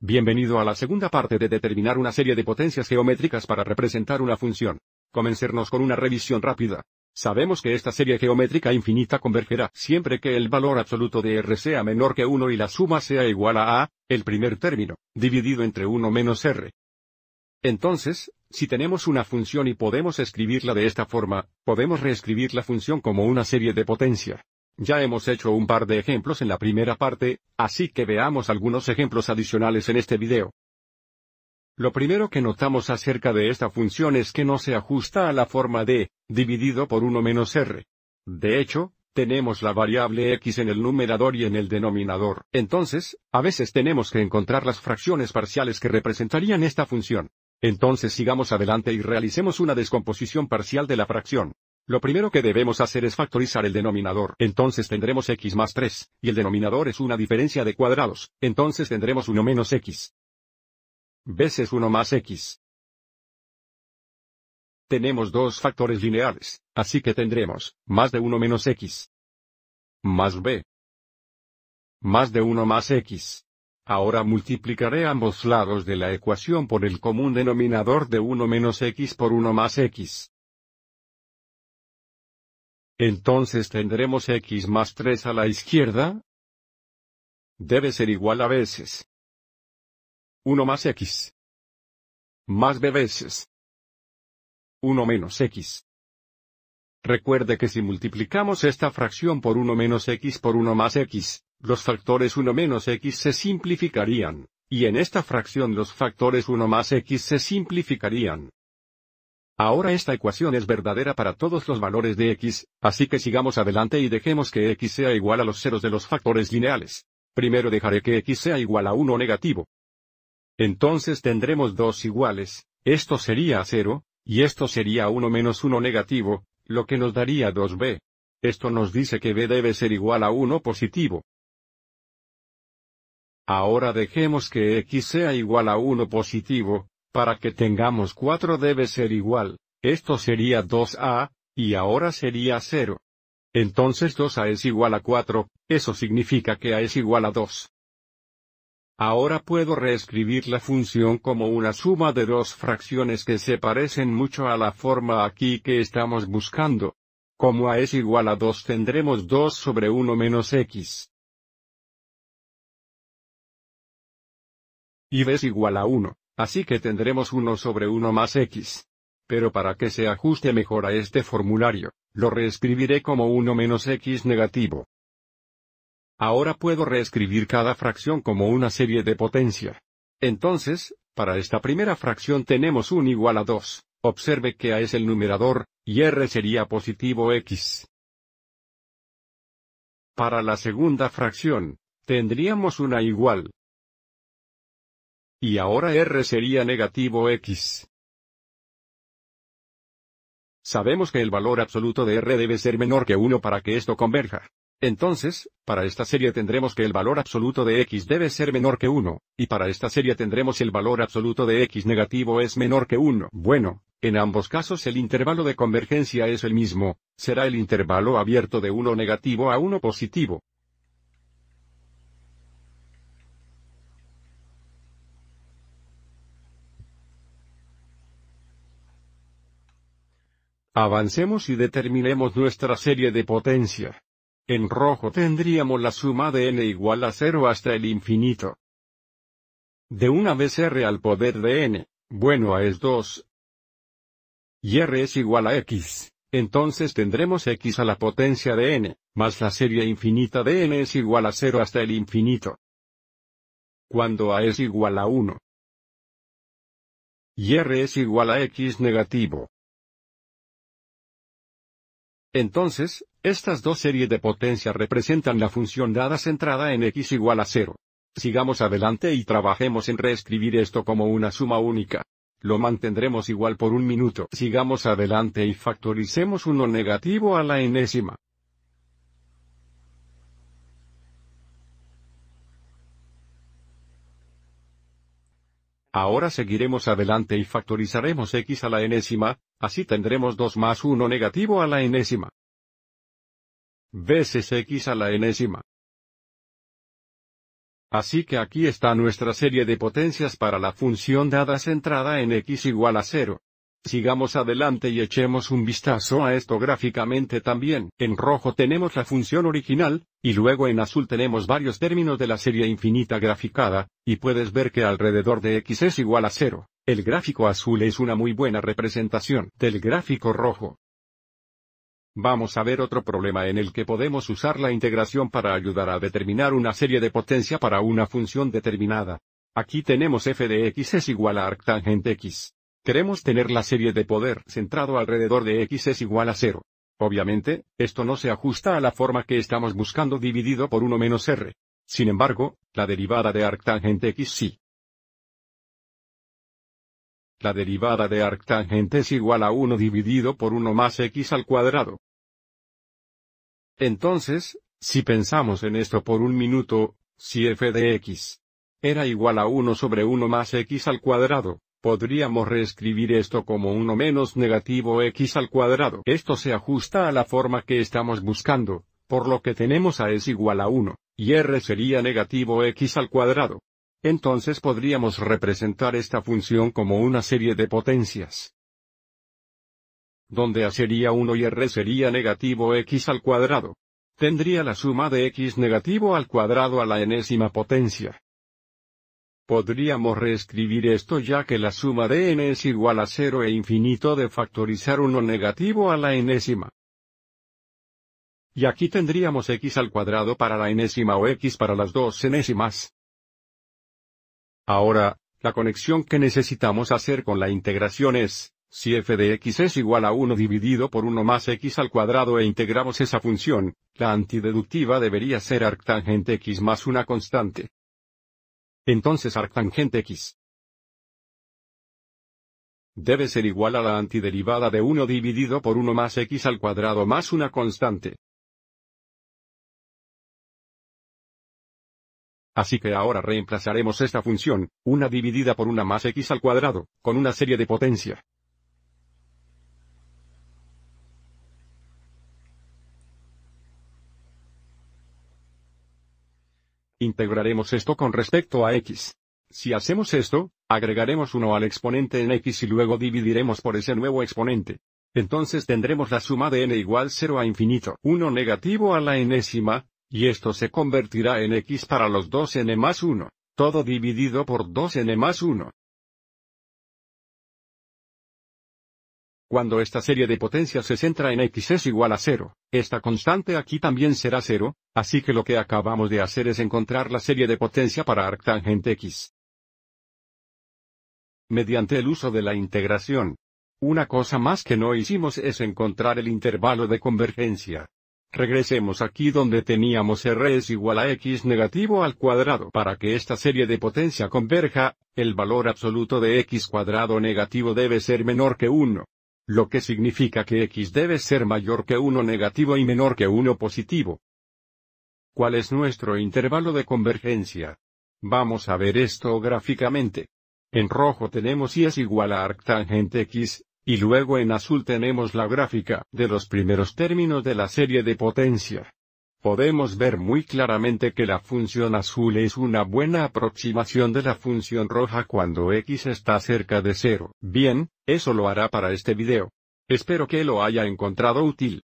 Bienvenido a la segunda parte de determinar una serie de potencias geométricas para representar una función. Comencernos con una revisión rápida. Sabemos que esta serie geométrica infinita convergerá siempre que el valor absoluto de R sea menor que 1 y la suma sea igual a A, el primer término, dividido entre 1 menos R. Entonces, si tenemos una función y podemos escribirla de esta forma, podemos reescribir la función como una serie de potencia. Ya hemos hecho un par de ejemplos en la primera parte, así que veamos algunos ejemplos adicionales en este video. Lo primero que notamos acerca de esta función es que no se ajusta a la forma de, dividido por 1 menos r. De hecho, tenemos la variable x en el numerador y en el denominador. Entonces, a veces tenemos que encontrar las fracciones parciales que representarían esta función. Entonces sigamos adelante y realicemos una descomposición parcial de la fracción. Lo primero que debemos hacer es factorizar el denominador, entonces tendremos x más 3, y el denominador es una diferencia de cuadrados, entonces tendremos 1 menos x. Veces 1 más x. Tenemos dos factores lineales, así que tendremos, más de 1 menos x. Más b. Más de 1 más x. Ahora multiplicaré ambos lados de la ecuación por el común denominador de 1 menos x por 1 más x. Entonces tendremos x más 3 a la izquierda. Debe ser igual a veces. 1 más x. Más b veces. 1 menos x. Recuerde que si multiplicamos esta fracción por 1 menos x por 1 más x, los factores 1 menos x se simplificarían, y en esta fracción los factores 1 más x se simplificarían. Ahora esta ecuación es verdadera para todos los valores de x, así que sigamos adelante y dejemos que x sea igual a los ceros de los factores lineales. Primero dejaré que x sea igual a 1 negativo. Entonces tendremos dos iguales, esto sería 0, y esto sería 1 menos 1 negativo, lo que nos daría 2b. Esto nos dice que b debe ser igual a 1 positivo. Ahora dejemos que x sea igual a 1 positivo, para que tengamos 4 debe ser igual, esto sería 2a, y ahora sería 0. Entonces 2a es igual a 4, eso significa que a es igual a 2. Ahora puedo reescribir la función como una suma de dos fracciones que se parecen mucho a la forma aquí que estamos buscando. Como a es igual a 2 tendremos 2 sobre 1 menos x. Y b es igual a 1. Así que tendremos 1 sobre 1 más x. Pero para que se ajuste mejor a este formulario, lo reescribiré como 1 menos x negativo. Ahora puedo reescribir cada fracción como una serie de potencia. Entonces, para esta primera fracción tenemos 1 igual a 2. Observe que A es el numerador, y R sería positivo x. Para la segunda fracción, tendríamos una igual y ahora R sería negativo X. Sabemos que el valor absoluto de R debe ser menor que 1 para que esto converja. Entonces, para esta serie tendremos que el valor absoluto de x debe ser menor que 1, y para esta serie tendremos el valor absoluto de x negativo es menor que 1. Bueno, en ambos casos el intervalo de convergencia es el mismo, será el intervalo abierto de 1 negativo a 1 positivo. Avancemos y determinemos nuestra serie de potencia. En rojo tendríamos la suma de n igual a 0 hasta el infinito. De una vez r al poder de n, bueno a es 2. Y r es igual a x, entonces tendremos x a la potencia de n, más la serie infinita de n es igual a 0 hasta el infinito. Cuando a es igual a 1. Y r es igual a x negativo. Entonces, estas dos series de potencias representan la función dada centrada en x igual a 0. Sigamos adelante y trabajemos en reescribir esto como una suma única. Lo mantendremos igual por un minuto. Sigamos adelante y factoricemos uno negativo a la enésima. Ahora seguiremos adelante y factorizaremos x a la enésima, así tendremos 2 más 1 negativo a la enésima. Veces x a la enésima. Así que aquí está nuestra serie de potencias para la función dada centrada en x igual a 0. Sigamos adelante y echemos un vistazo a esto gráficamente también. En rojo tenemos la función original, y luego en azul tenemos varios términos de la serie infinita graficada, y puedes ver que alrededor de x es igual a 0, El gráfico azul es una muy buena representación del gráfico rojo. Vamos a ver otro problema en el que podemos usar la integración para ayudar a determinar una serie de potencia para una función determinada. Aquí tenemos f de x es igual a arctangente x. Queremos tener la serie de poder centrado alrededor de x es igual a 0. Obviamente, esto no se ajusta a la forma que estamos buscando dividido por 1 menos r. Sin embargo, la derivada de arctangente x sí. La derivada de arctangente es igual a 1 dividido por 1 más x al cuadrado. Entonces, si pensamos en esto por un minuto, si f de x era igual a 1 sobre 1 más x al cuadrado, Podríamos reescribir esto como 1 menos negativo x al cuadrado. Esto se ajusta a la forma que estamos buscando, por lo que tenemos a es igual a 1, y r sería negativo x al cuadrado. Entonces podríamos representar esta función como una serie de potencias. Donde a sería 1 y r sería negativo x al cuadrado. Tendría la suma de x negativo al cuadrado a la enésima potencia. Podríamos reescribir esto ya que la suma de n es igual a cero e infinito de factorizar 1 negativo a la enésima. Y aquí tendríamos x al cuadrado para la enésima o x para las dos enésimas. Ahora, la conexión que necesitamos hacer con la integración es, si f de x es igual a 1 dividido por 1 más x al cuadrado e integramos esa función, la antideductiva debería ser arctangente x más una constante. Entonces arctangente x debe ser igual a la antiderivada de 1 dividido por 1 más x al cuadrado más una constante. Así que ahora reemplazaremos esta función, una dividida por una más x al cuadrado, con una serie de potencia, Integraremos esto con respecto a x. Si hacemos esto, agregaremos 1 al exponente en x y luego dividiremos por ese nuevo exponente. Entonces tendremos la suma de n igual 0 a infinito, 1 negativo a la enésima, y esto se convertirá en x para los 2n más 1, todo dividido por 2n más 1. Cuando esta serie de potencias se centra en x es igual a 0, esta constante aquí también será 0, así que lo que acabamos de hacer es encontrar la serie de potencia para arctangente x. Mediante el uso de la integración. Una cosa más que no hicimos es encontrar el intervalo de convergencia. Regresemos aquí donde teníamos r es igual a x negativo al cuadrado. Para que esta serie de potencia converja, el valor absoluto de x cuadrado negativo debe ser menor que 1. Lo que significa que x debe ser mayor que 1 negativo y menor que 1 positivo. ¿Cuál es nuestro intervalo de convergencia? Vamos a ver esto gráficamente. En rojo tenemos y es igual a arctangente x, y luego en azul tenemos la gráfica de los primeros términos de la serie de potencia podemos ver muy claramente que la función azul es una buena aproximación de la función roja cuando x está cerca de cero. Bien, eso lo hará para este video. Espero que lo haya encontrado útil.